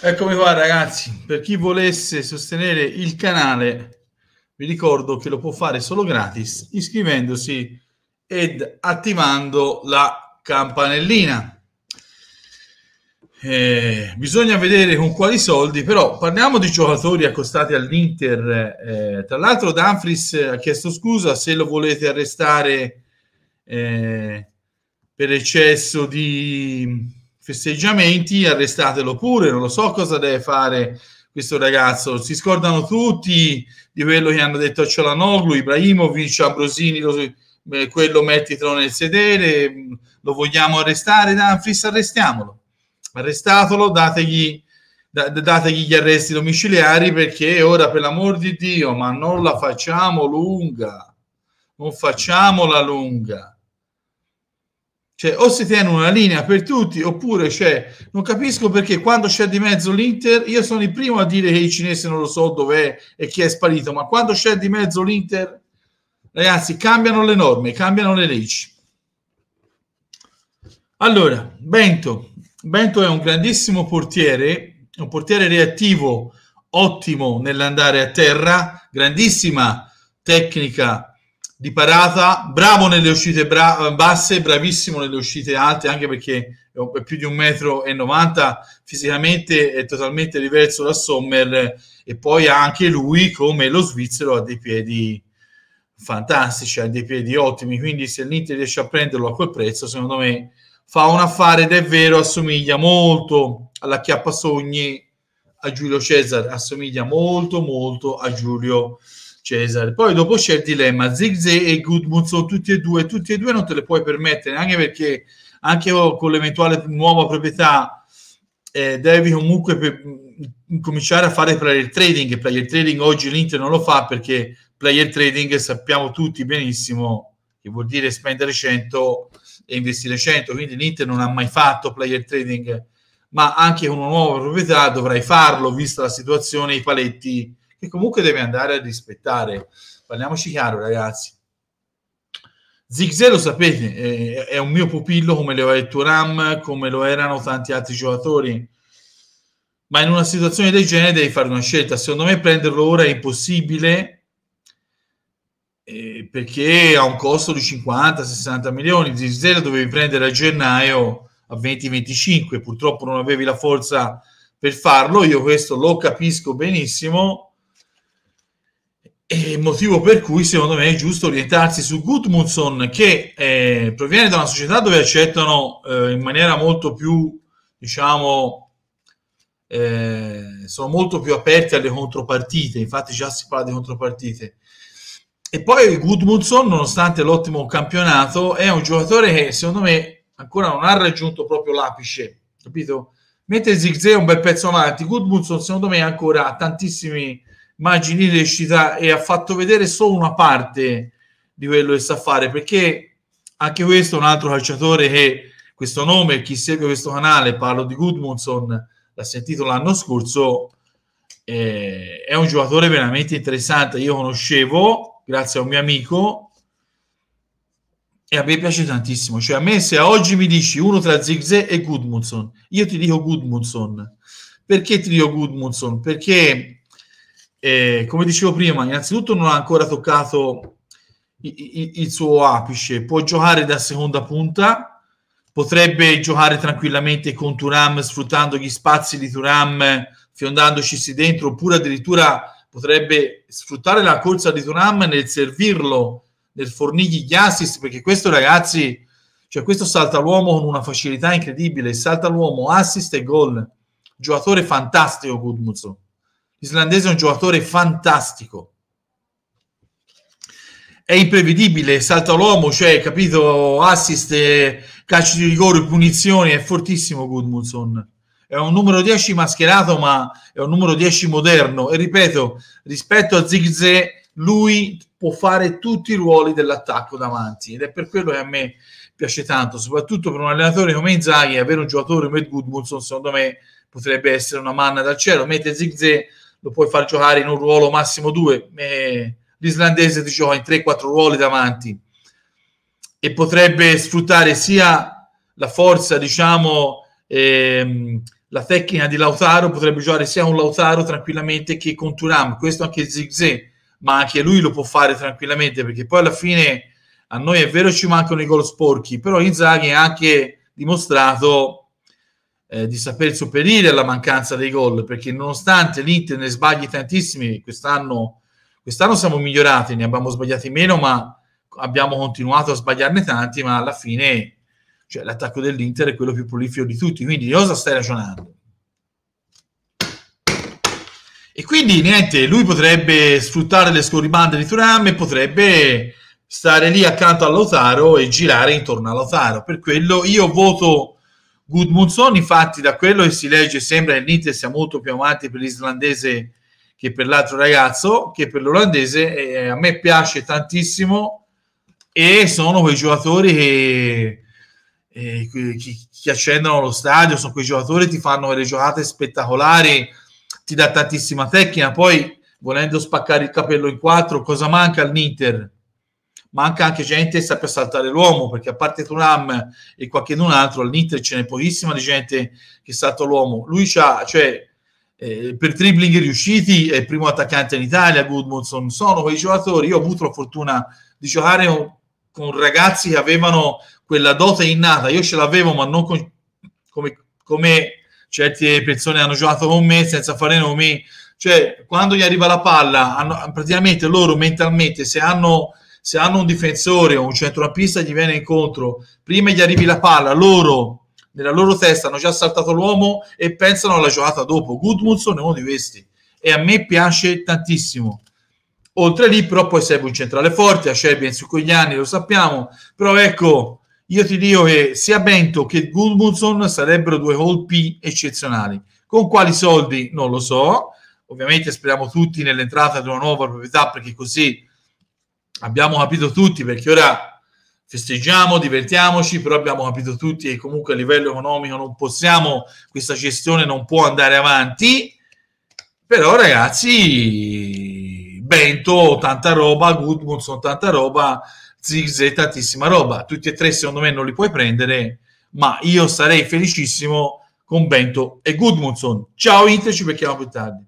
Eccomi qua ragazzi, per chi volesse sostenere il canale vi ricordo che lo può fare solo gratis iscrivendosi ed attivando la campanellina. Eh, bisogna vedere con quali soldi, però parliamo di giocatori accostati all'Inter. Eh, tra l'altro Danfris ha chiesto scusa se lo volete arrestare eh, per eccesso di festeggiamenti, arrestatelo pure, non lo so cosa deve fare questo ragazzo. Si scordano tutti di quello che hanno detto a Cialanoglu, Ibrahimovic, Ambrosini, lo, eh, quello mettitelo nel sedere, mm, lo vogliamo arrestare, Danfis, arrestiamolo. Arrestatelo, dategli, da, dategli gli arresti domiciliari perché ora, per l'amor di Dio, ma non la facciamo lunga, non facciamola lunga cioè, o si tiene una linea per tutti, oppure c'è, non capisco perché quando c'è di mezzo l'Inter, io sono il primo a dire che i cinesi non lo so dov'è e chi è sparito, ma quando c'è di mezzo l'Inter, ragazzi, cambiano le norme, cambiano le leggi. Allora, Bento, Bento è un grandissimo portiere, un portiere reattivo, ottimo nell'andare a terra, grandissima tecnica di Parata, bravo nelle uscite bra- basse, bravissimo nelle uscite alte, anche perché è più di un metro e 90 fisicamente è totalmente diverso da Sommer e poi anche lui come lo svizzero ha dei piedi fantastici, ha dei piedi ottimi, quindi se l'Inter riesce a prenderlo a quel prezzo, secondo me fa un affare davvero, assomiglia molto alla Chiappa Sogni, a Giulio Cesare, assomiglia molto molto a Giulio Cesare Cesare. Poi dopo c'è il dilemma, Zigze e sono tutti e due, tutti e due non te le puoi permettere, anche perché anche con l'eventuale nuova proprietà eh, devi comunque per, mm, cominciare a fare player trading, player trading oggi l'Inter non lo fa perché player trading sappiamo tutti benissimo che vuol dire spendere 100 e investire 100, quindi l'Inter non ha mai fatto player trading, ma anche con una nuova proprietà dovrai farlo, vista la situazione, i paletti che comunque deve andare a rispettare. Parliamoci chiaro, ragazzi. Zigze lo sapete, è un mio pupillo come lo è Turam, come lo erano tanti altri giocatori. Ma in una situazione del genere devi fare una scelta. Secondo me prenderlo ora è impossibile eh, perché ha un costo di 50-60 milioni. Zigze lo dovevi prendere a gennaio a 20-25. Purtroppo non avevi la forza per farlo. Io questo lo capisco benissimo il eh, motivo per cui secondo me è giusto orientarsi su Gudmundsson che eh, proviene da una società dove accettano eh, in maniera molto più, diciamo, eh, sono molto più aperti alle contropartite, infatti già si parla di contropartite. E poi Gudmundsson, nonostante l'ottimo campionato, è un giocatore che secondo me ancora non ha raggiunto proprio l'apice, capito? Mentre Zigze è un bel pezzo avanti, Gudmundsson secondo me ancora ha tantissimi immagini di recita e ha fatto vedere solo una parte di quello che sa fare, perché anche questo è un altro calciatore che questo nome, chi segue questo canale, parlo di Goodmanson, l'ha sentito l'anno scorso, eh, è un giocatore veramente interessante, io conoscevo grazie a un mio amico e a me piace tantissimo, cioè a me se oggi mi dici uno tra Zigze e Goodmanson, io ti dico Goodmanson. Perché ti dico Goodmanson? Perché eh, come dicevo prima, innanzitutto non ha ancora toccato i, i, il suo apice, può giocare da seconda punta, potrebbe giocare tranquillamente con Turam sfruttando gli spazi di Turam, fiondandocisi dentro, oppure addirittura potrebbe sfruttare la corsa di Turam nel servirlo, nel fornirgli gli assist, perché questo ragazzi, cioè questo salta l'uomo con una facilità incredibile, salta l'uomo, assist e gol, giocatore fantastico Gudmundsson. L'islandese è un giocatore fantastico. È imprevedibile, salta l'uomo, cioè, capito, assist, eh, calcio di rigore, punizioni, è fortissimo Gudmundsson. È un numero 10 mascherato, ma è un numero 10 moderno. E ripeto, rispetto a Zigze, lui può fare tutti i ruoli dell'attacco davanti. Ed è per quello che a me piace tanto, soprattutto per un allenatore come Inzaghi, avere un giocatore come Gudmundsson, secondo me, potrebbe essere una manna dal cielo. Mentre Zigze lo puoi far giocare in un ruolo massimo due, eh, l'islandese ti gioca in 3-4 ruoli davanti e potrebbe sfruttare sia la forza, diciamo, ehm, la tecnica di Lautaro, potrebbe giocare sia con Lautaro tranquillamente che con Turam, questo anche Zigzag, ma anche lui lo può fare tranquillamente perché poi alla fine a noi è vero ci mancano i gol sporchi, però Inzaghi ha anche dimostrato eh, di saper sopperire alla mancanza dei gol, perché nonostante l'Inter ne sbagli tantissimi, quest'anno, quest'anno siamo migliorati, ne abbiamo sbagliati meno, ma abbiamo continuato a sbagliarne tanti, ma alla fine cioè, l'attacco dell'Inter è quello più prolifico di tutti, quindi di cosa stai ragionando? E quindi niente, lui potrebbe sfruttare le scorribande di Turam e potrebbe stare lì accanto a Lautaro e girare intorno a Lautaro. Per quello io voto Gudmundsson, infatti, da quello che si legge sembra che l'Inter sia molto più avanti per l'islandese che per l'altro ragazzo, che per l'olandese. Eh, a me piace tantissimo e sono quei giocatori che, eh, che, che, accendono lo stadio, sono quei giocatori che ti fanno delle giocate spettacolari, ti dà tantissima tecnica. Poi, volendo spaccare il capello in quattro, cosa manca all'Inter? manca anche gente che sappia saltare l'uomo, perché a parte Turam e qualcun altro, all'Inter ce n'è pochissima di gente che salta l'uomo. Lui ha, cioè, eh, per dribbling riusciti, è il primo attaccante in Italia, Goodmanson, sono quei giocatori. Io ho avuto la fortuna di giocare con, con ragazzi che avevano quella dote innata, io ce l'avevo, ma non con, come, come certe persone hanno giocato con me senza fare nomi. Cioè, quando gli arriva la palla, hanno, praticamente loro mentalmente, se hanno se hanno un difensore o un centrocampista gli viene incontro, prima gli arrivi la palla, loro nella loro testa hanno già saltato l'uomo e pensano alla giocata dopo. Goodmundson è uno di questi e a me piace tantissimo. Oltre lì però poi serve un centrale forte, a Shelby su quegli anni lo sappiamo, però ecco, io ti dico che sia Bento che Goodmundson sarebbero due colpi eccezionali. Con quali soldi? Non lo so. Ovviamente speriamo tutti nell'entrata di una nuova proprietà perché così abbiamo capito tutti perché ora festeggiamo, divertiamoci, però abbiamo capito tutti che comunque a livello economico non possiamo, questa gestione non può andare avanti. Però ragazzi, Bento, tanta roba, Goodmanson, tanta roba, Zigze, tantissima roba. Tutti e tre secondo me non li puoi prendere, ma io sarei felicissimo con Bento e Goodmanson. Ciao, Inter, ci becchiamo più tardi.